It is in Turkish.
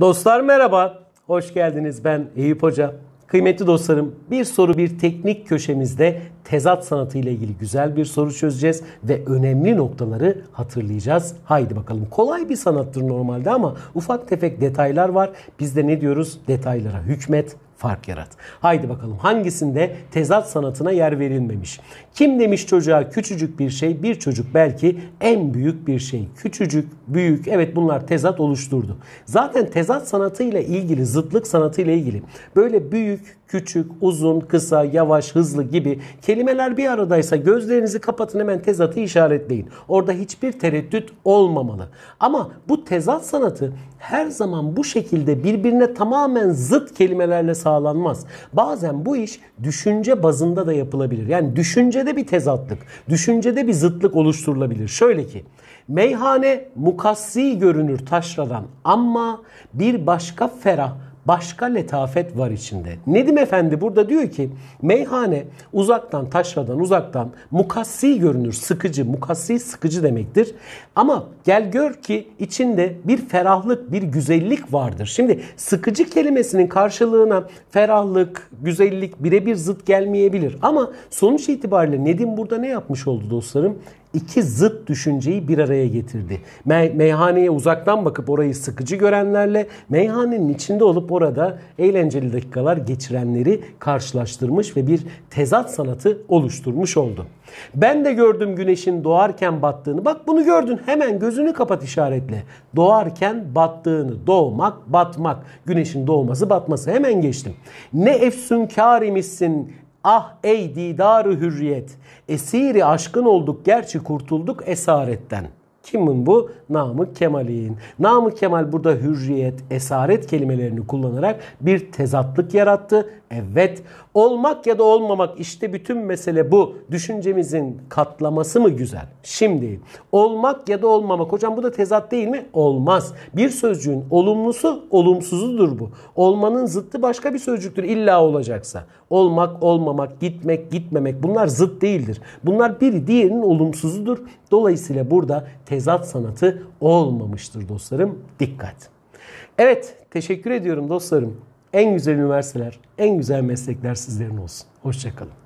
Dostlar merhaba, hoş geldiniz. Ben Eyüp Hoca. Kıymetli dostlarım, bir soru bir teknik köşemizde tezat sanatı ile ilgili güzel bir soru çözeceğiz ve önemli noktaları hatırlayacağız. Haydi bakalım. Kolay bir sanattır normalde ama ufak tefek detaylar var. Biz de ne diyoruz? Detaylara hükmet, fark yarat. Haydi bakalım hangisinde tezat sanatına yer verilmemiş? Kim demiş çocuğa küçücük bir şey, bir çocuk belki en büyük bir şey. Küçücük, büyük evet bunlar tezat oluşturdu. Zaten tezat sanatıyla ilgili, zıtlık sanatıyla ilgili böyle büyük, küçük, uzun, kısa, yavaş, hızlı gibi kelimeler bir aradaysa gözlerinizi kapatın hemen tezatı işaretleyin. Orada hiçbir tereddüt olmamalı. Ama bu tezat sanatı her zaman bu şekilde birbirine tamamen zıt kelimelerle sağlanmaz. Bazen bu iş düşünce bazında da yapılabilir. Yani düşüncede bir tezatlık, düşüncede bir zıtlık oluşturulabilir. Şöyle ki, meyhane mukassi görünür taşradan ama bir başka ferah başka letafet var içinde. Nedim Efendi burada diyor ki meyhane uzaktan taşradan uzaktan mukassi görünür. Sıkıcı, mukassi sıkıcı demektir. Ama gel gör ki içinde bir ferahlık, bir güzellik vardır. Şimdi sıkıcı kelimesinin karşılığına ferahlık, güzellik birebir zıt gelmeyebilir. Ama sonuç itibariyle Nedim burada ne yapmış oldu dostlarım? iki zıt düşünceyi bir araya getirdi. Me- meyhaneye uzaktan bakıp orayı sıkıcı görenlerle meyhanenin içinde olup orada eğlenceli dakikalar geçirenleri karşılaştırmış ve bir tezat sanatı oluşturmuş oldu. Ben de gördüm güneşin doğarken battığını. Bak bunu gördün hemen gözünü kapat işaretle. Doğarken battığını, doğmak, batmak. Güneşin doğması, batması hemen geçtim. Ne efsünkar imişsin Ah ey didarı hürriyet, esiri aşkın olduk gerçi kurtulduk esaretten.'' Kimin bu? Namık Kemal'in. Namık Kemal burada hürriyet, esaret kelimelerini kullanarak bir tezatlık yarattı. Evet, olmak ya da olmamak işte bütün mesele bu. Düşüncemizin katlaması mı güzel? Şimdi olmak ya da olmamak. Hocam bu da tezat değil mi? Olmaz. Bir sözcüğün olumlusu olumsuzudur bu. Olmanın zıttı başka bir sözcüktür illa olacaksa. Olmak, olmamak, gitmek, gitmemek bunlar zıt değildir. Bunlar biri diğerinin olumsuzudur. Dolayısıyla burada tezat sanatı olmamıştır dostlarım. Dikkat. Evet teşekkür ediyorum dostlarım. En güzel üniversiteler, en güzel meslekler sizlerin olsun. Hoşçakalın.